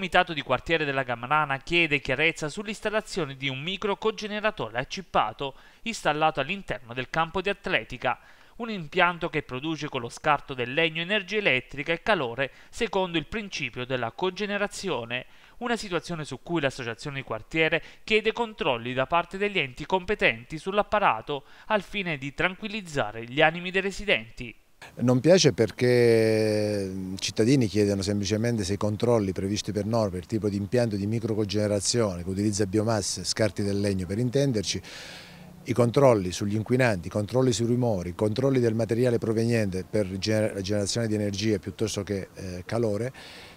comitato di quartiere della Gamarana chiede chiarezza sull'installazione di un microcogeneratore accippato installato all'interno del campo di atletica, un impianto che produce con lo scarto del legno energia elettrica e calore secondo il principio della cogenerazione, una situazione su cui l'associazione di quartiere chiede controlli da parte degli enti competenti sull'apparato al fine di tranquillizzare gli animi dei residenti. Non piace perché mm, i cittadini chiedono semplicemente se i controlli previsti per norma, il tipo di impianto di microcogenerazione che utilizza biomasse, scarti del legno per intenderci, i controlli sugli inquinanti, i controlli sui rumori, i controlli del materiale proveniente per la generazione di energia piuttosto che eh, calore,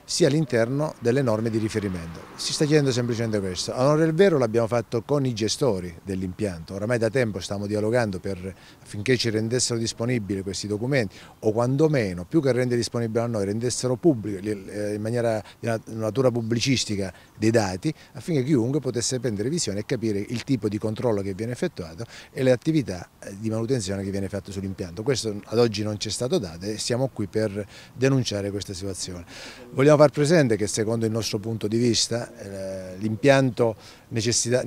sia all'interno delle norme di riferimento. Si sta chiedendo semplicemente questo. A onore del vero l'abbiamo fatto con i gestori dell'impianto, oramai da tempo stiamo dialogando per, affinché ci rendessero disponibili questi documenti o quantomeno più che rendere disponibili a noi rendessero pubblici eh, in maniera di natura pubblicistica dei dati affinché chiunque potesse prendere visione e capire il tipo di controllo che viene effettuato e le attività eh, di manutenzione che viene fatta sull'impianto. Questo ad oggi non ci è stato dato e siamo qui per denunciare questa situazione. Vogliamo far presente che secondo il nostro punto di vista eh, l'impianto necessita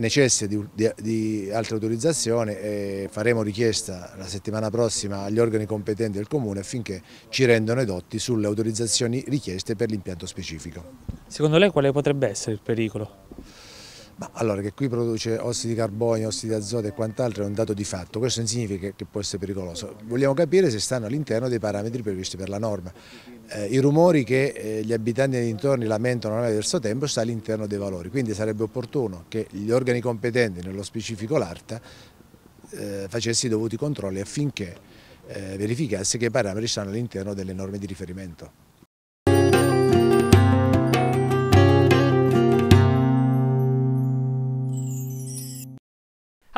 di, di, di altre autorizzazioni e faremo richiesta la settimana prossima agli organi competenti del Comune affinché ci rendano edotti sulle autorizzazioni richieste per l'impianto specifico. Secondo lei quale potrebbe essere pericolo? Ma allora che qui produce ossidi di carbonio, ossidi di azoto e quant'altro è un dato di fatto, questo non significa che può essere pericoloso, vogliamo capire se stanno all'interno dei parametri previsti per la norma. Eh, I rumori che eh, gli abitanti dei dintorni lamentano nel verso tempo sta all'interno dei valori, quindi sarebbe opportuno che gli organi competenti, nello specifico l'ARTA, eh, facesse i dovuti controlli affinché eh, verificasse che i parametri stanno all'interno delle norme di riferimento.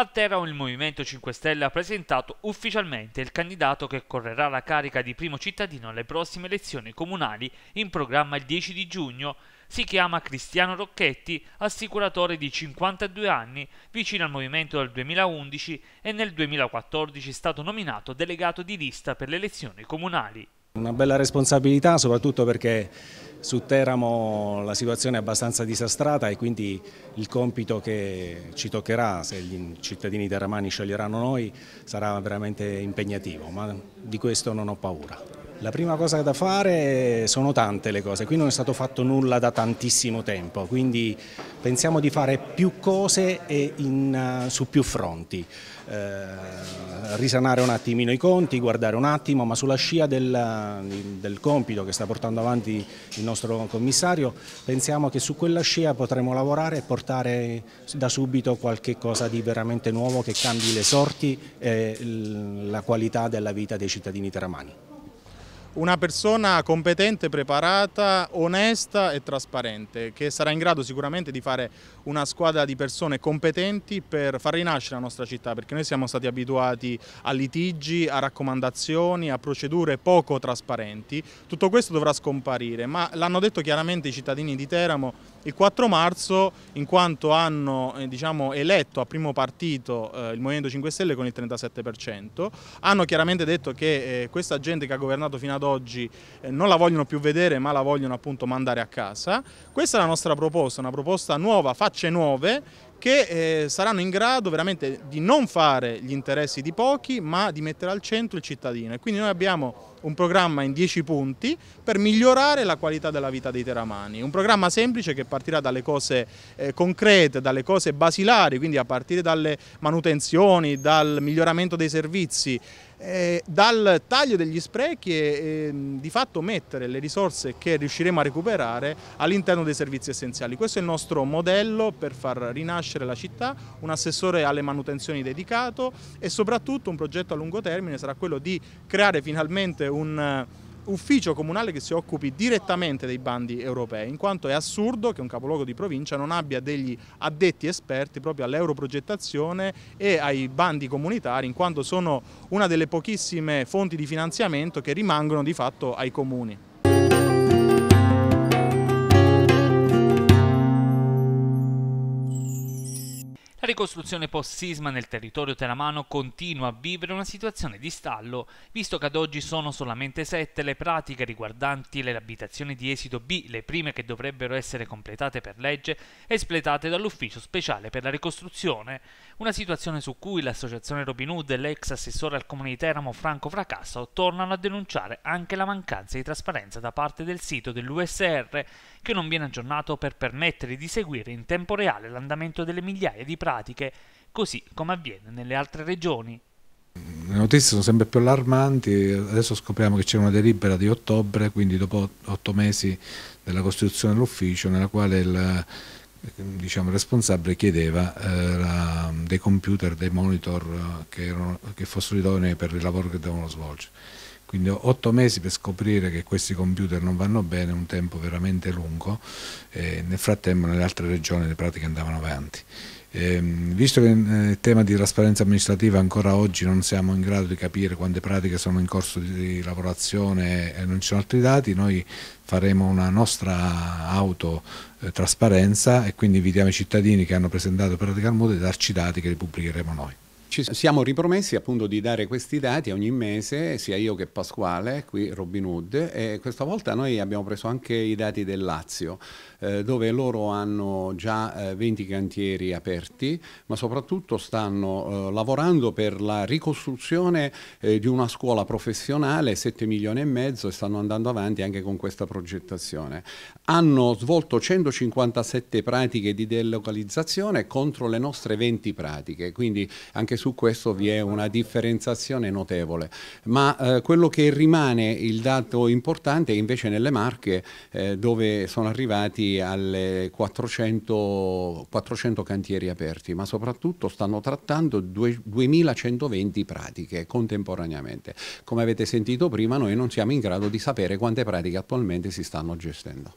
A terra il Movimento 5 Stelle ha presentato ufficialmente il candidato che correrà la carica di primo cittadino alle prossime elezioni comunali in programma il 10 di giugno. Si chiama Cristiano Rocchetti, assicuratore di 52 anni, vicino al movimento dal 2011 e nel 2014 è stato nominato delegato di lista per le elezioni comunali. Una bella responsabilità soprattutto perché su Teramo la situazione è abbastanza disastrata e quindi il compito che ci toccherà, se i cittadini teramani sceglieranno noi, sarà veramente impegnativo, ma di questo non ho paura. La prima cosa da fare sono tante le cose, qui non è stato fatto nulla da tantissimo tempo, quindi pensiamo di fare più cose e in, eh, su più fronti, eh, risanare un attimino i conti, guardare un attimo, ma sulla scia del, del, compito che sta portando avanti il nostro commissario, pensiamo che su quella scia potremo lavorare e portare da subito qualche cosa di veramente nuovo che cambi le sorti e la qualità della vita dei cittadini teramani una persona competente, preparata, onesta e trasparente, che sarà in grado sicuramente di fare una squadra di persone competenti per far rinascere la nostra città, perché noi siamo stati abituati a litigi, a raccomandazioni, a procedure poco trasparenti. Tutto questo dovrà scomparire, ma l'hanno detto chiaramente i cittadini di Teramo, il 4 marzo in quanto hanno eh, diciamo, eletto a primo partito eh, il Movimento 5 Stelle con il 37%, hanno chiaramente detto che eh, questa gente che ha governato fino ad oggi eh, non la vogliono più vedere ma la vogliono appunto mandare a casa. Questa è la nostra proposta, una proposta nuova, facce nuove che eh, saranno in grado veramente di non fare gli interessi di pochi ma di mettere al centro il cittadino e quindi noi abbiamo un programma in 10 punti per migliorare la qualità della vita dei teramani, un programma semplice che partirà dalle cose eh, concrete, dalle cose basilari, quindi a partire dalle manutenzioni, dal miglioramento dei servizi, eh, dal taglio degli sprechi e eh, di fatto mettere le risorse che riusciremo a recuperare all'interno dei servizi essenziali. Questo è il nostro modello per far rinascere la città, un assessore alle manutenzioni dedicato e soprattutto un progetto a lungo termine sarà quello di creare finalmente un ufficio comunale che si occupi direttamente dei bandi europei, in quanto è assurdo che un capoluogo di provincia non abbia degli addetti esperti proprio all'europrogettazione e ai bandi comunitari, in quanto sono una delle pochissime fonti di finanziamento che rimangono di fatto ai comuni. La ricostruzione post-sisma nel territorio teramano continua a vivere una situazione di stallo, visto che ad oggi sono solamente sette le pratiche riguardanti le abitazioni di esito B, le prime che dovrebbero essere completate per legge, espletate dall'Ufficio Speciale per la Ricostruzione, una situazione su cui l'associazione Robin Hood e l'ex assessore al comune di Teramo Franco Fracasso tornano a denunciare anche la mancanza di trasparenza da parte del sito dell'USR che non viene aggiornato per permettere di seguire in tempo reale l'andamento delle migliaia di pratiche, così come avviene nelle altre regioni. Le notizie sono sempre più allarmanti, adesso scopriamo che c'è una delibera di ottobre, quindi dopo otto mesi della costituzione dell'ufficio, nella quale il diciamo, responsabile chiedeva eh, la, dei computer, dei monitor eh, che, erano, che fossero idonei per il lavoro che devono svolgere. Quindi otto mesi per scoprire che questi computer non vanno bene, un tempo veramente lungo, eh, nel frattempo nelle altre regioni le pratiche andavano avanti. Eh, visto che eh, il tema di trasparenza amministrativa ancora oggi non siamo in grado di capire quante pratiche sono in corso di lavorazione e non ci sono altri dati, noi faremo una nostra autotrasparenza eh, e quindi invitiamo i cittadini che hanno presentato pratiche al mondo di darci dati che li pubblicheremo noi. Ci siamo ripromessi appunto di dare questi dati ogni mese, sia io che Pasquale, qui Robin Hood, e questa volta noi abbiamo preso anche i dati del Lazio. Eh, dove loro hanno già 20 eh, cantieri aperti, ma soprattutto stanno eh, lavorando per la ricostruzione di una scuola professionale, 7 milioni e mezzo, e stanno andando avanti anche con questa progettazione. Hanno svolto 157 pratiche di delocalizzazione contro le nostre 20 pratiche, quindi anche su questo vi è una differenziazione notevole. Ma quello che rimane il dato importante è invece nelle Marche, dove sono arrivati alle 400, 400, cantieri aperti, ma soprattutto stanno trattando 2120 pratiche contemporaneamente. Come avete sentito prima, noi non siamo in grado di sapere quante pratiche attualmente si stanno gestendo.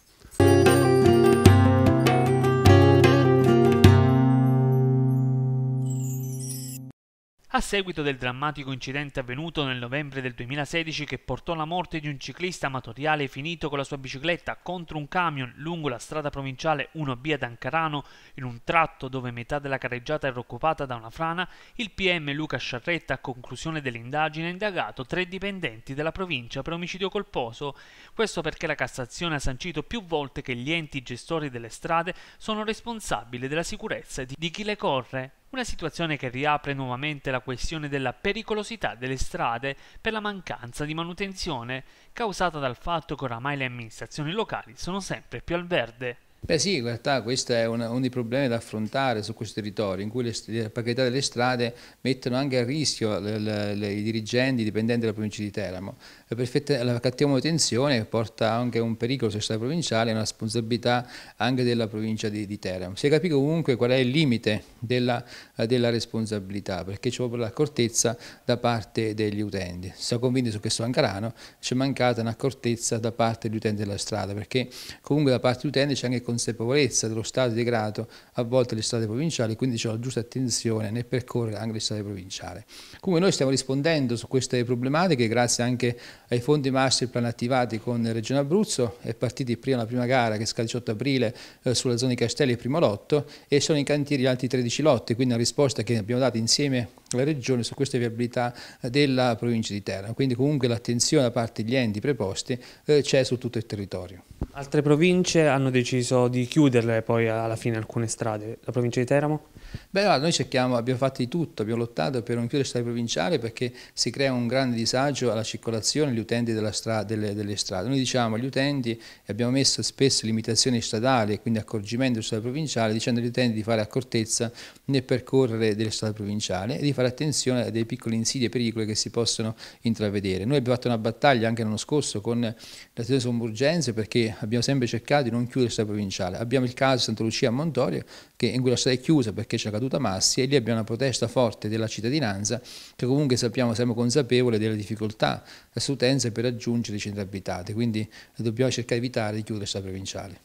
a seguito del drammatico incidente avvenuto nel novembre del 2016 che portò alla morte di un ciclista amatoriale finito con la sua bicicletta contro un camion lungo la strada provinciale 1B ad Ancarano, in un tratto dove metà della carreggiata era occupata da una frana, il PM Luca Sciarretta a conclusione dell'indagine ha indagato tre dipendenti della provincia per omicidio colposo. Questo perché la Cassazione ha sancito più volte che gli enti gestori delle strade sono responsabili della sicurezza di chi le corre. Una situazione che riapre nuovamente la questione della pericolosità delle strade per la mancanza di manutenzione causata dal fatto che oramai le amministrazioni locali sono sempre più al verde. Beh sì, in realtà questo è uno dei problemi da affrontare su questo territorio, in cui le, le precarietà delle strade mettono anche a rischio le, le, i dirigenti dipendenti della provincia di Teramo la, perfetta, la cattiva manutenzione porta anche a un pericolo della società provinciale, una responsabilità anche della provincia di, di Teramo. Si è capito comunque qual è il limite della, della responsabilità, perché c'è proprio l'accortezza da parte degli utenti. Siamo convinti su questo Ancarano, c'è mancata un'accortezza da parte degli utenti della strada, perché comunque da parte degli utenti c'è anche consapevolezza dello stato di degrado a volte le strade provinciali, quindi c'è la giusta attenzione nel percorrere anche le strade provinciali. Comunque noi stiamo rispondendo su queste problematiche grazie anche ai fondi master plan attivati con Regione Abruzzo, è partita prima la prima gara che scade il 18 aprile eh, sulla zona di Castelli, primo lotto, e sono in cantieri altri 13 lotti, quindi una risposta che abbiamo dato insieme alla Regione su queste viabilità eh, della provincia di Terra. Quindi comunque l'attenzione da parte degli enti preposti eh, c'è su tutto il territorio. Altre province hanno deciso di chiuderle poi alla fine alcune strade, la provincia di Teramo? Beh, allora, noi cerchiamo, abbiamo fatto di tutto, abbiamo lottato per non chiudere le strade provinciali perché si crea un grande disagio alla circolazione degli utenti strada, delle, delle, strade. Noi diciamo agli utenti, abbiamo messo spesso limitazioni stradali e quindi accorgimento delle strade provinciali, dicendo agli utenti di fare accortezza nel percorrere delle strade provinciali e di fare attenzione a dei piccoli insidi e pericoli che si possono intravedere. Noi abbiamo fatto una battaglia anche l'anno scorso con la stazione Somburgenze perché abbiamo sempre cercato di non chiudere questa provinciale. Abbiamo il caso di Santa Lucia a Montorio, che in quella strada è chiusa perché c'è caduta Massi, e lì abbiamo una protesta forte della cittadinanza, che comunque sappiamo, siamo consapevoli delle difficoltà dell'utenza per raggiungere i centri abitati. Quindi dobbiamo cercare di evitare di chiudere questa provinciale.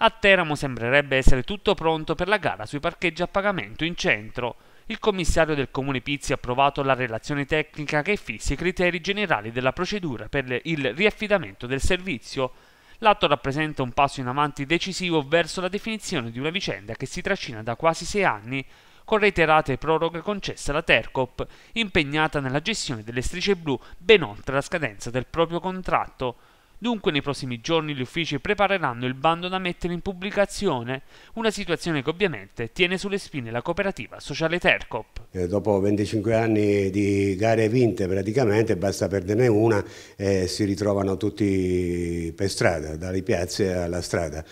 A Teramo sembrerebbe essere tutto pronto per la gara sui parcheggi a pagamento in centro. Il commissario del Comune Pizzi ha approvato la relazione tecnica che fissa i criteri generali della procedura per il riaffidamento del servizio. L'atto rappresenta un passo in avanti decisivo verso la definizione di una vicenda che si trascina da quasi sei anni, con reiterate proroghe concesse alla Tercop, impegnata nella gestione delle strisce blu ben oltre la scadenza del proprio contratto. Dunque nei prossimi giorni gli uffici prepareranno il bando da mettere in pubblicazione, una situazione che ovviamente tiene sulle spine la cooperativa sociale Tercop. Eh, dopo 25 anni di gare vinte praticamente, basta perderne una e si ritrovano tutti per strada, dalle piazze alla strada.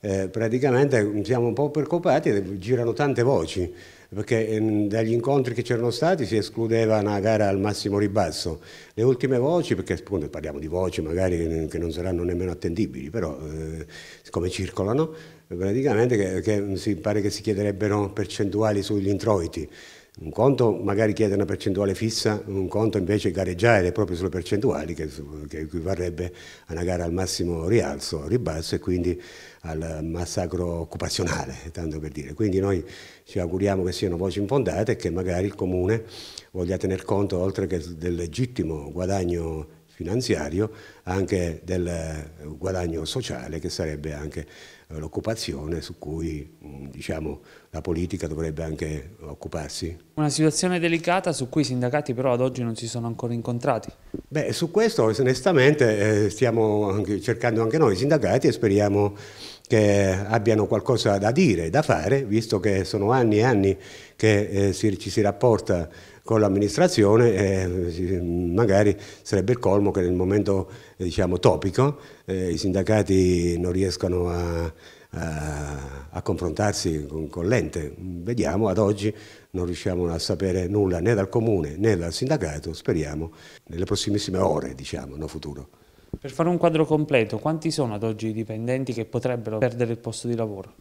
Eh, praticamente siamo un po' preoccupati girano tante voci perché ehm, dagli incontri che c'erano stati si escludeva una gara al massimo ribasso. Le ultime voci, perché appunto parliamo di voci magari che non saranno nemmeno attendibili, però eh, come circolano, praticamente che, che si pare che si chiederebbero percentuali sugli introiti. Un conto magari chiede una percentuale fissa, un conto invece gareggiare proprio sulle percentuali, che, che equivarrebbe a una gara al massimo rialzo, ribasso, e quindi al massacro occupazionale, tanto per dire. Quindi noi ci auguriamo che siano voci infondate e che magari il Comune voglia tener conto, oltre che del legittimo guadagno finanziario, anche del guadagno sociale che sarebbe anche eh, l'occupazione su cui mm, diciamo, la politica dovrebbe anche occuparsi. Una situazione delicata su cui i sindacati però ad oggi non si sono ancora incontrati. Beh, su questo onestamente eh, stiamo cercando anche noi i sindacati e speriamo che abbiano qualcosa da dire, da fare, visto che sono anni e anni che eh, si, ci si rapporta con l'amministrazione, eh, magari sarebbe il colmo che nel momento eh, diciamo, topico eh, i sindacati non riescano a, a, a confrontarsi con, con l'ente. Vediamo, ad oggi non riusciamo a sapere nulla né dal comune né dal sindacato, speriamo nelle prossimissime ore, diciamo, no futuro. Per fare un quadro completo, quanti sono ad oggi i dipendenti che potrebbero perdere il posto di lavoro?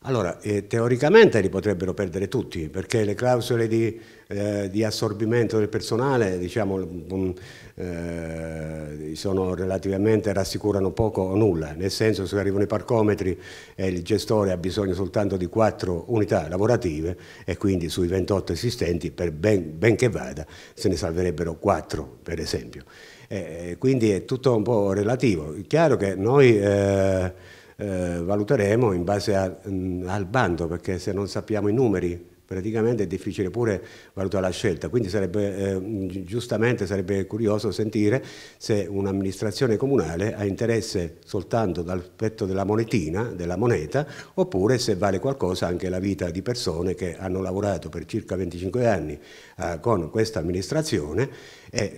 Allora, eh, teoricamente li potrebbero perdere tutti, perché le clausole di, eh, di assorbimento del personale diciamo, mh, mm, eh, sono relativamente rassicurano poco o nulla, nel senso se arrivano i parcometri e il gestore ha bisogno soltanto di 4 unità lavorative e quindi sui 28 esistenti, per ben, ben che vada, se ne salverebbero 4 per esempio. Eh, eh, quindi è tutto un po' relativo. È chiaro che noi eh, eh valuteremo in base a, mh, mm, al bando, perché se non sappiamo i numeri praticamente è difficile pure valutare la scelta, quindi sarebbe, eh, giustamente sarebbe curioso sentire se un'amministrazione comunale ha interesse soltanto dal petto della monetina, della moneta, oppure se vale qualcosa anche la vita di persone che hanno lavorato per circa 25 anni eh, con questa amministrazione e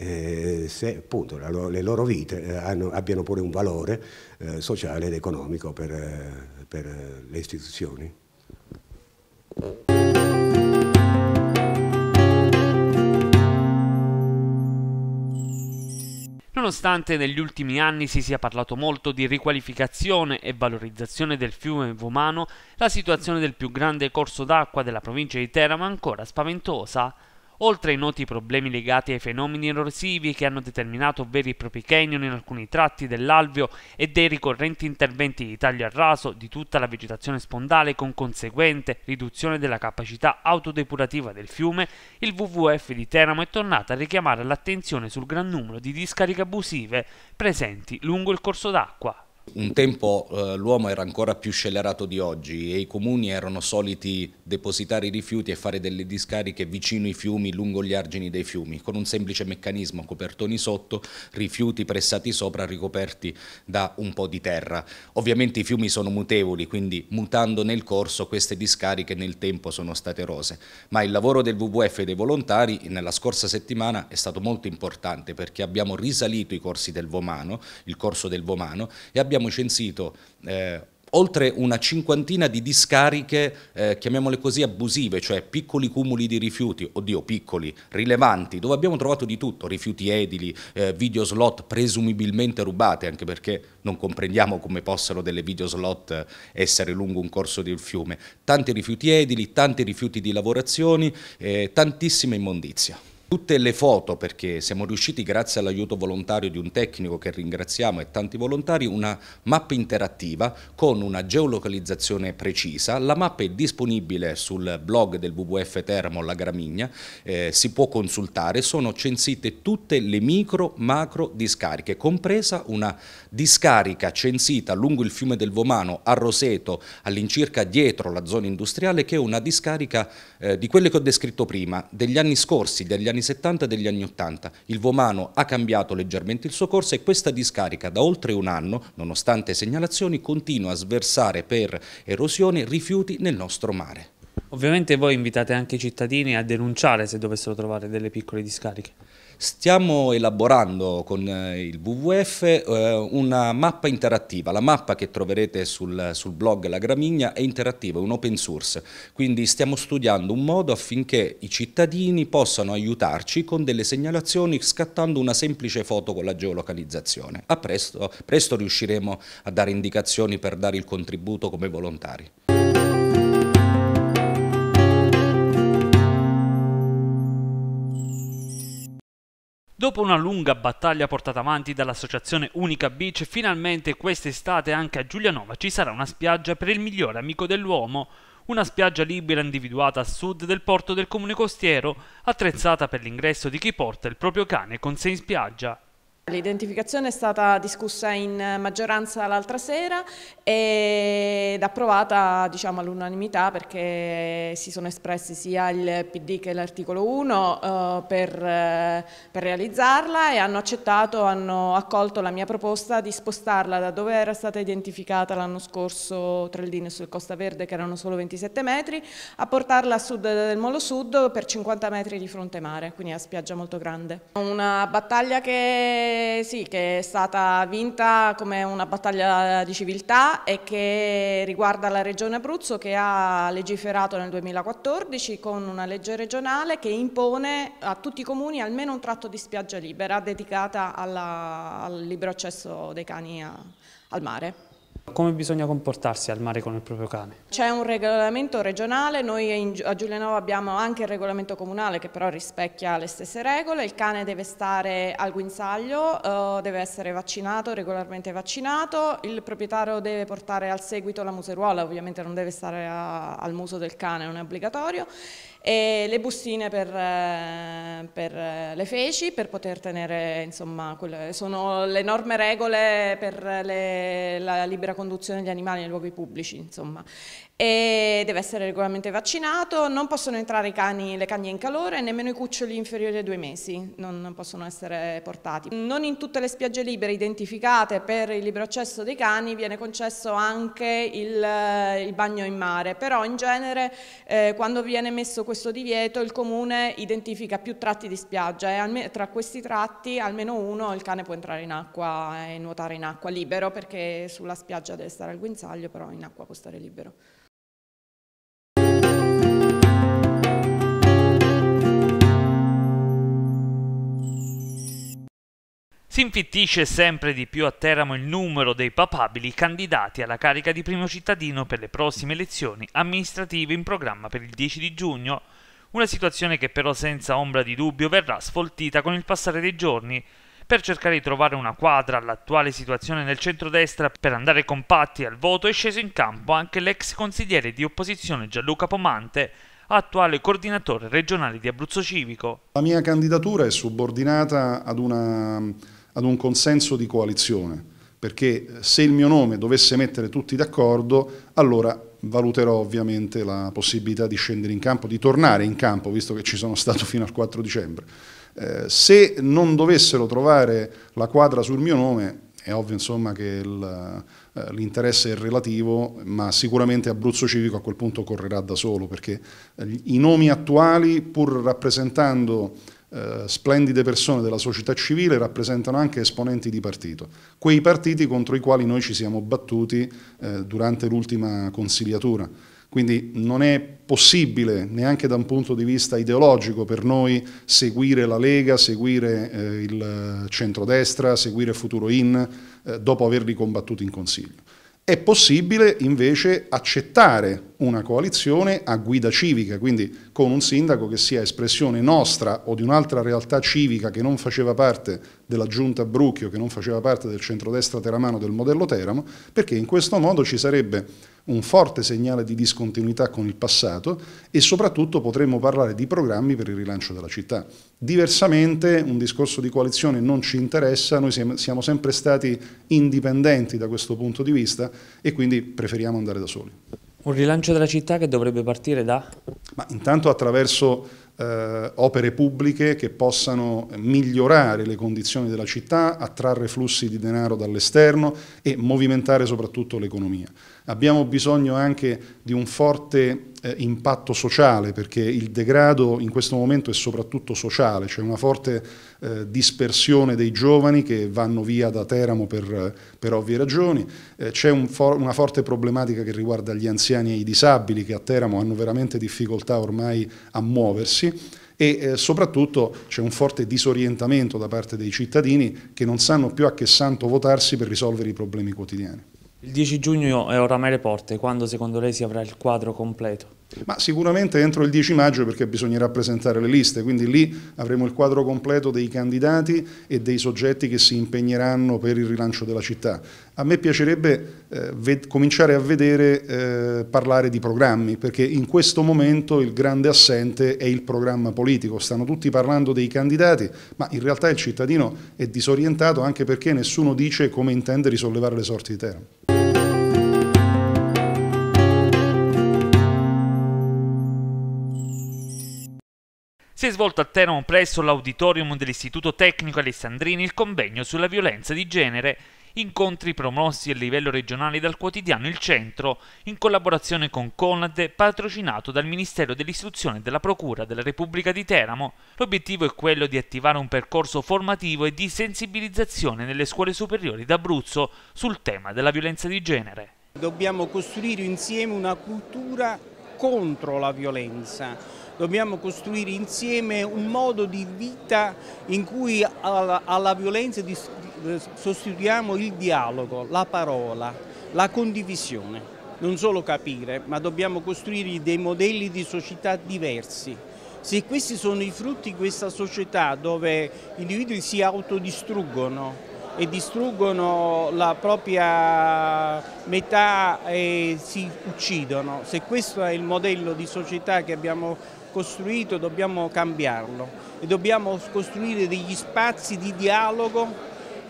eh, se appunto loro, le loro vite eh, hanno, abbiano pure un valore eh, sociale ed economico per, eh, per le istituzioni. Nonostante negli ultimi anni si sia parlato molto di riqualificazione e valorizzazione del fiume Vomano, la situazione del più grande corso d'acqua della provincia di Teramo è ancora spaventosa. Oltre ai noti problemi legati ai fenomeni erosivi che hanno determinato veri e propri canyon in alcuni tratti dell'alveo e dei ricorrenti interventi di taglio a raso di tutta la vegetazione spondale con conseguente riduzione della capacità autodepurativa del fiume, il WWF di Teramo è tornato a richiamare l'attenzione sul gran numero di discariche abusive presenti lungo il corso d'acqua. Un tempo eh, l'uomo era ancora più scellerato di oggi e i comuni erano soliti depositare i rifiuti e fare delle discariche vicino ai fiumi, lungo gli argini dei fiumi, con un semplice meccanismo, copertoni sotto, rifiuti pressati sopra, ricoperti da un po' di terra. Ovviamente i fiumi sono mutevoli, quindi mutando nel corso queste discariche nel tempo sono state rose, ma il lavoro del WWF e dei volontari nella scorsa settimana è stato molto importante perché abbiamo risalito i corsi del Vomano, il corso del Vomano e abbiamo abbiamo censito eh, oltre una cinquantina di discariche, eh, chiamiamole così, abusive, cioè piccoli cumuli di rifiuti, oddio piccoli, rilevanti, dove abbiamo trovato di tutto, rifiuti edili, eh, videoslot presumibilmente rubate, anche perché non comprendiamo come possano delle videoslot eh, essere lungo un corso del fiume, tanti rifiuti edili, tanti rifiuti di lavorazioni, eh, tantissima immondizia. Tutte le foto, perché siamo riusciti grazie all'aiuto volontario di un tecnico che ringraziamo e tanti volontari, una mappa interattiva con una geolocalizzazione precisa. La mappa è disponibile sul blog del WWF Termo La Gramigna, eh, si può consultare, sono censite tutte le micro macro discariche, compresa una discarica censita lungo il fiume del Vomano a Roseto, all'incirca dietro la zona industriale, che è una discarica eh, di quelle che ho descritto prima, degli anni scorsi, degli anni anni 70 e degli anni 80. Il Vomano ha cambiato leggermente il suo corso e questa discarica da oltre un anno, nonostante segnalazioni, continua a sversare per erosione rifiuti nel nostro mare. Ovviamente voi invitate anche i cittadini a denunciare se dovessero trovare delle piccole discariche. Stiamo elaborando con eh, il WWF eh, una mappa interattiva, la mappa che troverete sul, sul blog La Gramigna è interattiva, è un open source, quindi stiamo studiando un modo affinché i cittadini possano aiutarci con delle segnalazioni scattando una semplice foto con la geolocalizzazione. A presto, presto riusciremo a dare indicazioni per dare il contributo come volontari. Dopo una lunga battaglia portata avanti dall'associazione Unica Beach, finalmente quest'estate anche a Giulianova ci sarà una spiaggia per il migliore amico dell'uomo, una spiaggia libera individuata a sud del porto del comune costiero, attrezzata per l'ingresso di chi porta il proprio cane con sé in spiaggia L'identificazione è stata discussa in maggioranza l'altra sera ed approvata diciamo, all'unanimità perché si sono espressi sia il PD che l'articolo 1 eh, per, eh, per, realizzarla e hanno accettato, hanno accolto la mia proposta di spostarla da dove era stata identificata l'anno scorso tra il e sul Costa Verde che erano solo 27 metri a portarla a sud del Molo Sud per 50 metri di fronte mare, quindi a spiaggia molto grande. Una battaglia che sì, che è stata vinta come una battaglia di civiltà e che riguarda la Regione Abruzzo che ha legiferato nel 2014 con una legge regionale che impone a tutti i comuni almeno un tratto di spiaggia libera dedicata alla, al libero accesso dei cani a, al mare. Come bisogna comportarsi al mare con il proprio cane? C'è un regolamento regionale, noi a Giulianova abbiamo anche il regolamento comunale che però rispecchia le stesse regole, il cane deve stare al guinzaglio, eh, deve essere vaccinato, regolarmente vaccinato, il proprietario deve portare al seguito la museruola, ovviamente non deve stare al muso del cane, non è obbligatorio e le bustine per, eh, per eh, le feci per poter tenere, insomma, quelle, sono le norme regole per le, la libera conduzione degli animali nei luoghi pubblici, insomma. E deve essere regolarmente vaccinato, non possono entrare cani, le cagne in calore, nemmeno i cuccioli inferiori ai due mesi, non possono essere portati. Non in tutte le spiagge libere identificate per il libero accesso dei cani viene concesso anche il, eh, il bagno in mare, però in genere eh, quando viene messo questo divieto il comune identifica più tratti di spiaggia e tra questi tratti almeno uno il cane può entrare in acqua e nuotare in acqua libero perché sulla spiaggia deve stare al guinzaglio però in acqua può stare libero. Si infittisce sempre di più a Teramo il numero dei papabili candidati alla carica di primo cittadino per le prossime elezioni amministrative in programma per il 10 di giugno, una situazione che però senza ombra di dubbio verrà sfoltita con il passare dei giorni per cercare di trovare una quadra all'attuale situazione nel centrodestra per andare compatti al voto è sceso in campo anche l'ex consigliere di opposizione Gianluca Pomante, attuale coordinatore regionale di Abruzzo Civico. La mia candidatura è subordinata ad una ad un consenso di coalizione, perché eh, se il mio nome dovesse mettere tutti d'accordo, allora valuterò ovviamente la possibilità di scendere in campo, di tornare in campo, visto che ci sono stato fino al 4 dicembre. Eh, se non dovessero trovare la quadra sul mio nome, è ovvio insomma, che eh, l'interesse è relativo, ma sicuramente Abruzzo Civico a quel punto correrà da solo, perché eh, i nomi attuali, pur rappresentando eh, splendide persone della società civile rappresentano anche esponenti di partito, quei partiti contro i quali noi ci siamo battuti eh, durante l'ultima consigliatura. Quindi non è possibile, neanche da un punto di vista ideologico, per noi seguire la Lega, seguire eh, il centrodestra, seguire Futuro In, eh, dopo averli combattuti in Consiglio. È possibile invece accettare una coalizione a guida civica, quindi con un sindaco che sia espressione nostra o di un'altra realtà civica che non faceva parte della giunta Brucchio, che non faceva parte del centrodestra teramano del modello Teramo, perché in questo modo ci sarebbe un forte segnale di discontinuità con il passato e soprattutto potremmo parlare di programmi per il rilancio della città. Diversamente un discorso di coalizione non ci interessa, noi siamo sempre stati indipendenti da questo punto di vista e quindi preferiamo andare da soli. Un rilancio della città che dovrebbe partire da? Ma intanto attraverso eh, opere pubbliche che possano migliorare le condizioni della città, attrarre flussi di denaro dall'esterno e movimentare soprattutto l'economia. Abbiamo bisogno anche di un forte eh, impatto sociale perché il degrado in questo momento è soprattutto sociale, c'è una forte eh, dispersione dei giovani che vanno via da Teramo per, per ovvie ragioni, eh, c'è un for una forte problematica che riguarda gli anziani e i disabili che a Teramo hanno veramente difficoltà ormai a muoversi e eh, soprattutto c'è un forte disorientamento da parte dei cittadini che non sanno più a che santo votarsi per risolvere i problemi quotidiani. Il 10 giugno è oramai le porte, quando secondo lei si avrà il quadro completo? Ma sicuramente entro il 10 maggio perché bisognerà presentare le liste, quindi lì avremo il quadro completo dei candidati e dei soggetti che si impegneranno per il rilancio della città. A me piacerebbe eh, cominciare a vedere eh, parlare di programmi, perché in questo momento il grande assente è il programma politico, stanno tutti parlando dei candidati, ma in realtà il cittadino è disorientato anche perché nessuno dice come intende risollevare le sorti di terra. si è svolto a Teramo presso l'auditorium dell'Istituto Tecnico Alessandrini il convegno sulla violenza di genere, incontri promossi a livello regionale dal quotidiano Il Centro, in collaborazione con Conad, patrocinato dal Ministero dell'Istruzione e della Procura della Repubblica di Teramo. L'obiettivo è quello di attivare un percorso formativo e di sensibilizzazione nelle scuole superiori d'Abruzzo sul tema della violenza di genere. Dobbiamo costruire insieme una cultura contro la violenza, dobbiamo costruire insieme un modo di vita in cui alla, alla violenza sostituiamo il dialogo, la parola, la condivisione. Non solo capire, ma dobbiamo costruire dei modelli di società diversi. Se questi sono i frutti di questa società dove gli individui si autodistruggono, e distruggono la propria metà e si uccidono. Se questo è il modello di società che abbiamo costruito dobbiamo cambiarlo e dobbiamo costruire degli spazi di dialogo,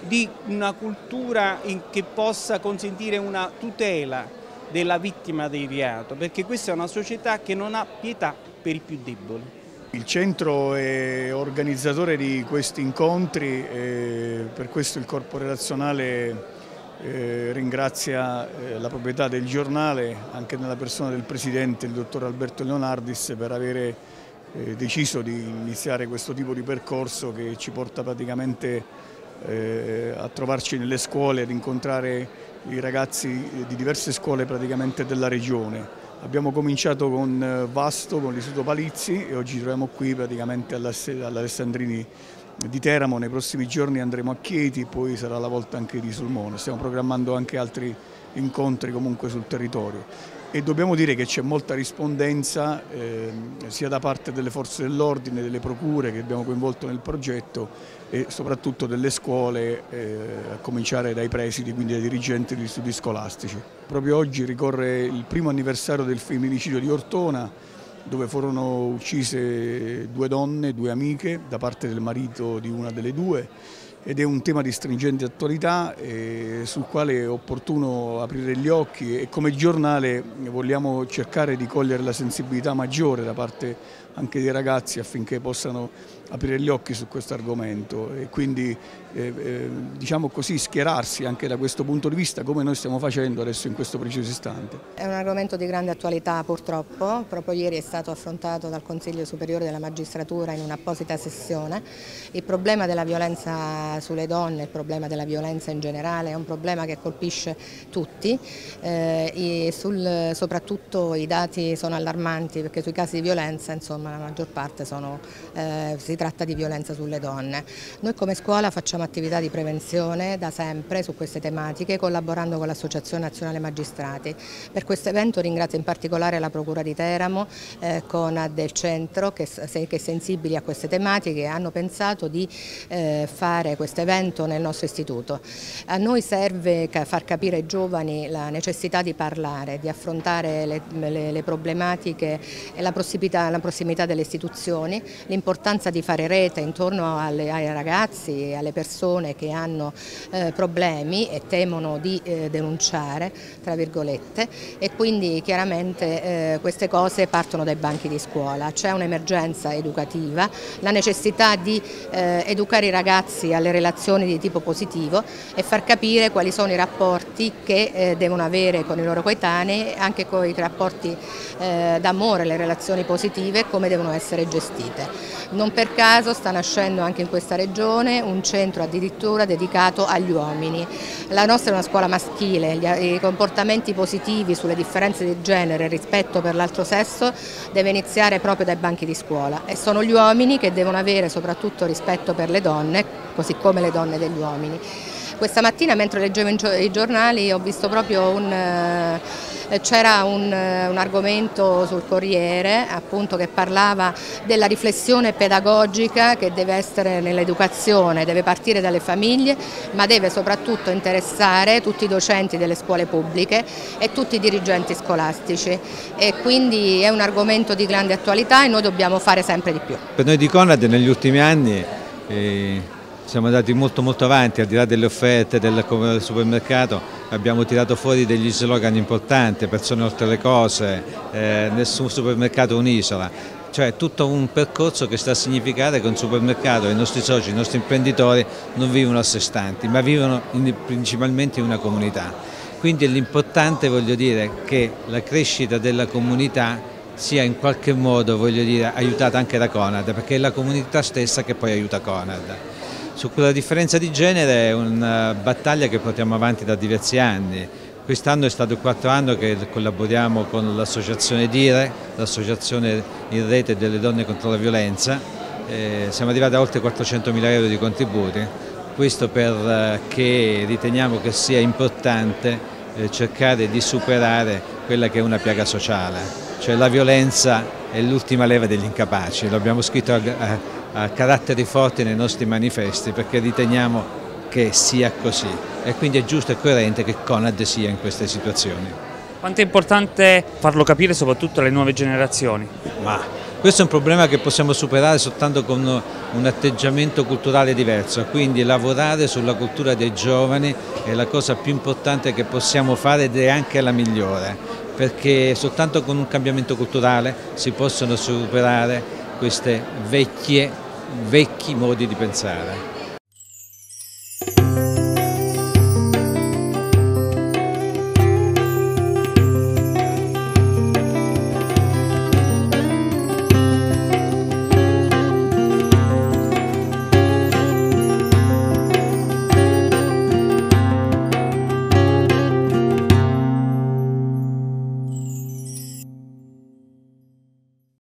di una cultura che possa consentire una tutela della vittima dei reato, perché questa è una società che non ha pietà per i più deboli. Il centro è organizzatore di questi incontri e eh, per questo il corpo relazionale eh, ringrazia eh, la proprietà del giornale, anche nella persona del presidente, il dottor Alberto Leonardis, per aver eh, deciso di iniziare questo tipo di percorso che ci porta praticamente eh, a trovarci nelle scuole, ad incontrare i ragazzi di diverse scuole praticamente della regione. Abbiamo cominciato con Vasto, con l'Istituto Palizzi e oggi troviamo qui praticamente all'Alessandrini di Teramo, nei prossimi giorni andremo a Chieti, poi sarà la volta anche di Sulmona, stiamo programmando anche altri incontri comunque sul territorio e dobbiamo dire che c'è molta rispondenza eh, sia da parte delle forze dell'ordine, delle procure che abbiamo coinvolto nel progetto e soprattutto delle scuole, eh, a cominciare dai presidi, quindi dai dirigenti degli studi scolastici. Proprio oggi ricorre il primo anniversario del femminicidio di Ortona, dove furono uccise due donne, due amiche, da parte del marito di una delle due ed è un tema di stringente attualità eh, sul quale è opportuno aprire gli occhi e come giornale vogliamo cercare di cogliere la sensibilità maggiore da parte anche dei ragazzi affinché possano aprire gli occhi su questo argomento e quindi eh, eh, diciamo così schierarsi anche da questo punto di vista come noi stiamo facendo adesso in questo preciso istante. È un argomento di grande attualità purtroppo, proprio ieri è stato affrontato dal Consiglio Superiore della Magistratura in un'apposita sessione. Il problema della violenza sulle donne, il problema della violenza in generale è un problema che colpisce tutti eh, sul, soprattutto i dati sono allarmanti perché sui casi di violenza insomma, la maggior parte sono, eh, si tratta di violenza sulle donne. Noi come scuola facciamo attività di prevenzione da sempre su queste tematiche collaborando con l'Associazione Nazionale Magistrati. Per questo evento ringrazio in particolare la Procura di Teramo eh, con del centro che, che sensibili a queste tematiche hanno pensato di eh, fare questo evento nel nostro istituto. A noi serve far capire ai giovani la necessità di parlare, di affrontare le, le, le problematiche e la prossimità, la prossimità delle istituzioni, l'importanza di fare rete intorno alle, ai ragazzi e alle persone che hanno eh, problemi e temono di eh, denunciare, tra virgolette, e quindi chiaramente eh, queste cose partono dai banchi di scuola. C'è un'emergenza educativa, la necessità di eh, educare i ragazzi alle relazioni di tipo positivo e far capire quali sono i rapporti che eh, devono avere con i loro coetanei, anche con i rapporti eh, d'amore, le relazioni positive come devono essere gestite. Non perché caso sta nascendo anche in questa regione un centro addirittura dedicato agli uomini. La nostra è una scuola maschile, i comportamenti positivi sulle differenze di genere e rispetto per l'altro sesso deve iniziare proprio dai banchi di scuola e sono gli uomini che devono avere soprattutto rispetto per le donne, così come le donne degli uomini. Questa mattina mentre leggevo i giornali ho visto proprio un eh, eh, c'era un, eh, un, argomento sul Corriere appunto, che parlava della riflessione pedagogica che deve essere nell'educazione, deve partire dalle famiglie ma deve soprattutto interessare tutti i docenti delle scuole pubbliche e tutti i dirigenti scolastici e quindi è un argomento di grande attualità e noi dobbiamo fare sempre di più. Per noi di Conrad negli ultimi anni eh siamo andati molto molto avanti, al di là delle offerte del, supermercato abbiamo tirato fuori degli slogan importanti, persone oltre le cose, eh, nessun supermercato un'isola, cioè tutto un percorso che sta a significare che un supermercato, i nostri soci, i nostri imprenditori non vivono a sé stanti, ma vivono in, principalmente in una comunità. Quindi è l'importante, voglio dire, che la crescita della comunità sia in qualche modo, voglio dire, aiutata anche da Conad, perché è la comunità stessa che poi aiuta Conad. Su quella differenza di genere è una eh, battaglia che portiamo avanti da diversi anni. Quest'anno è stato il quarto anno che collaboriamo con l'associazione Dire, l'associazione in rete delle donne contro la violenza. Eh, siamo arrivati a oltre 400 mila euro di contributi, questo perché eh, riteniamo che sia importante eh, cercare di superare quella che è una piaga sociale, cioè la violenza è l'ultima leva degli incapaci, l'abbiamo scritto caratteri forti nei nostri manifesti perché riteniamo che sia così e quindi è giusto e coerente che Conad sia in queste situazioni. Quanto è importante farlo capire soprattutto alle nuove generazioni? Ma questo è un problema che possiamo superare soltanto con un atteggiamento culturale diverso, quindi lavorare sulla cultura dei giovani è la cosa più importante che possiamo fare ed è anche la migliore, perché soltanto con un cambiamento culturale si possono superare questi vecchi modi di pensare.